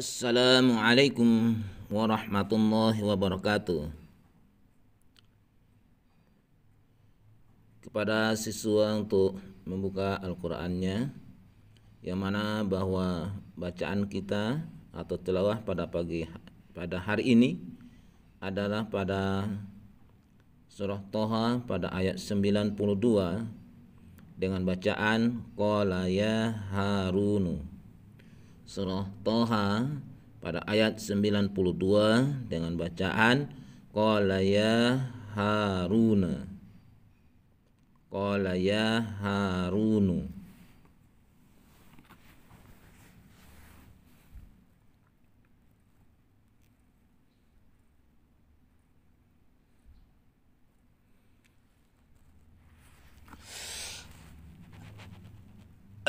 Assalamualaikum warahmatullahi wabarakatuh. Kepada siswa untuk membuka Al-Qur'annya yang mana bahwa bacaan kita atau tilawah pada pagi pada hari ini adalah pada surah Toha pada ayat 92 dengan bacaan qala ya harunu surah Toha pada ayat 92 dengan bacaan Qala ya Haruna Qala ya Harunu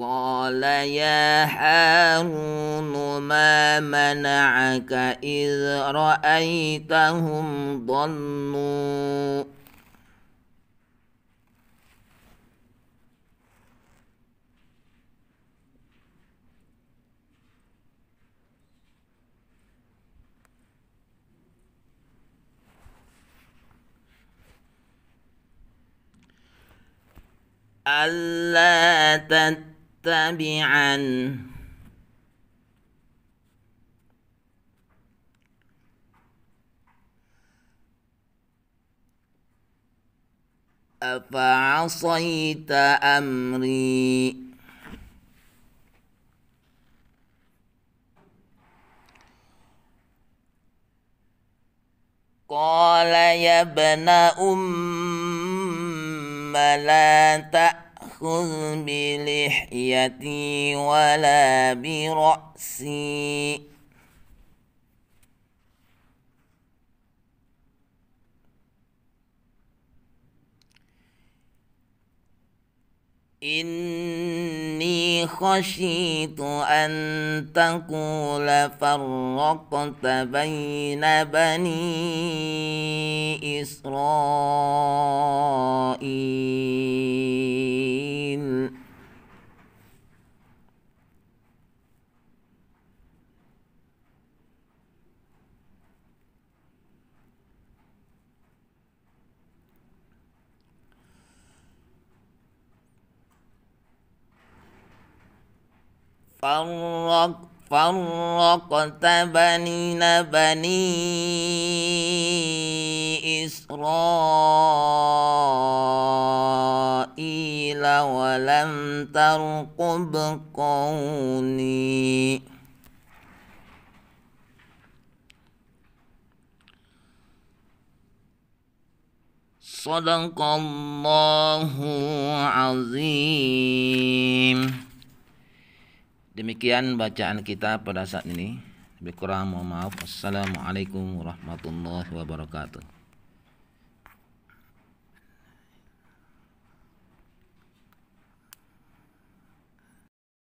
قال يا هارون ما منعك إذ رأيتهم ضلوا ألا تتبع Dan biar aku ngucapkan amri, kala ibu umma تأخذ بلحيتي ولا برأسي إني خشيت أن تقول فرقت بين بني إسرائيل فرق فرقت بنين بني إسرائيل ولم ترقب قولي صدق الله عظيم Demikian bacaan kita pada saat ini. Lebih kurang mohon maaf. Assalamualaikum warahmatullahi wabarakatuh.